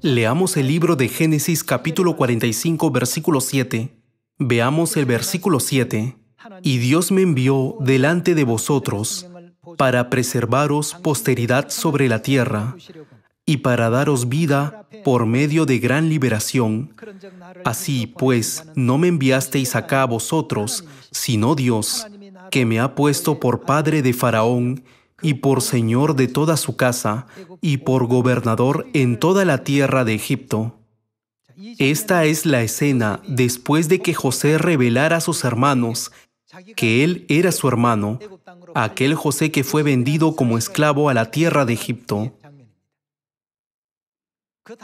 Leamos el libro de Génesis capítulo 45 versículo 7. Veamos el versículo 7. Y Dios me envió delante de vosotros para preservaros posteridad sobre la tierra y para daros vida por medio de gran liberación. Así pues, no me enviasteis acá a vosotros, sino Dios, que me ha puesto por padre de Faraón y por señor de toda su casa, y por gobernador en toda la tierra de Egipto. Esta es la escena después de que José revelara a sus hermanos que él era su hermano, aquel José que fue vendido como esclavo a la tierra de Egipto.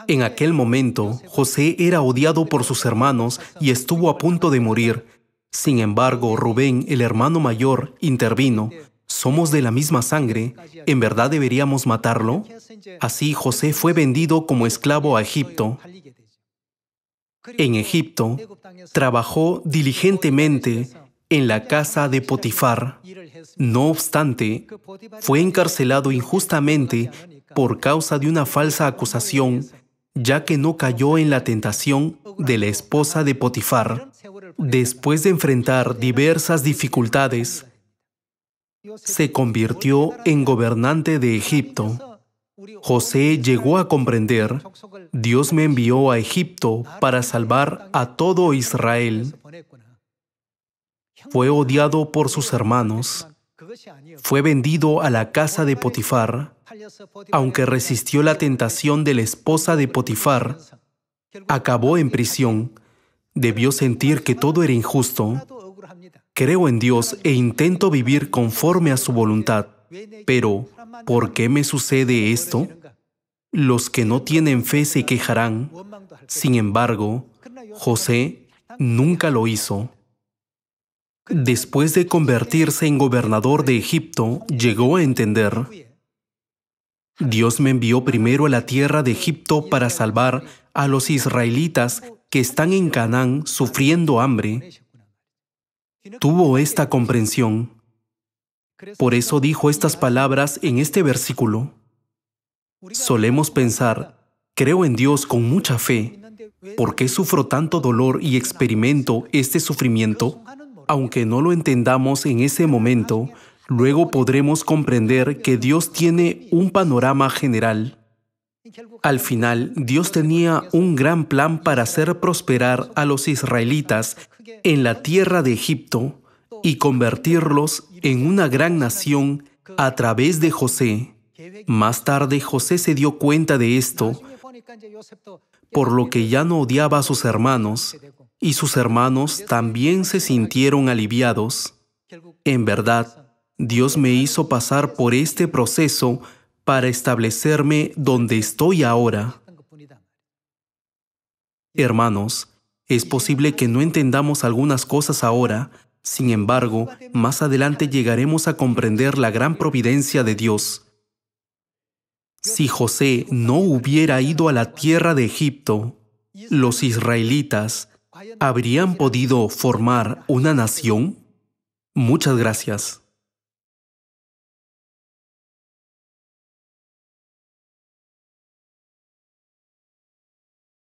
En aquel momento, José era odiado por sus hermanos y estuvo a punto de morir. Sin embargo, Rubén, el hermano mayor, intervino somos de la misma sangre, ¿en verdad deberíamos matarlo? Así José fue vendido como esclavo a Egipto. En Egipto, trabajó diligentemente en la casa de Potifar. No obstante, fue encarcelado injustamente por causa de una falsa acusación, ya que no cayó en la tentación de la esposa de Potifar. Después de enfrentar diversas dificultades, se convirtió en gobernante de Egipto, José llegó a comprender, Dios me envió a Egipto para salvar a todo Israel. Fue odiado por sus hermanos, fue vendido a la casa de Potifar, aunque resistió la tentación de la esposa de Potifar, acabó en prisión, debió sentir que todo era injusto, Creo en Dios e intento vivir conforme a su voluntad. Pero, ¿por qué me sucede esto? Los que no tienen fe se quejarán. Sin embargo, José nunca lo hizo. Después de convertirse en gobernador de Egipto, llegó a entender, Dios me envió primero a la tierra de Egipto para salvar a los israelitas que están en Canaán sufriendo hambre, tuvo esta comprensión. Por eso dijo estas palabras en este versículo. Solemos pensar, creo en Dios con mucha fe. ¿Por qué sufro tanto dolor y experimento este sufrimiento? Aunque no lo entendamos en ese momento, luego podremos comprender que Dios tiene un panorama general al final, Dios tenía un gran plan para hacer prosperar a los israelitas en la tierra de Egipto y convertirlos en una gran nación a través de José. Más tarde José se dio cuenta de esto, por lo que ya no odiaba a sus hermanos, y sus hermanos también se sintieron aliviados. En verdad, Dios me hizo pasar por este proceso para establecerme donde estoy ahora. Hermanos, es posible que no entendamos algunas cosas ahora, sin embargo, más adelante llegaremos a comprender la gran providencia de Dios. Si José no hubiera ido a la tierra de Egipto, los israelitas habrían podido formar una nación? Muchas gracias.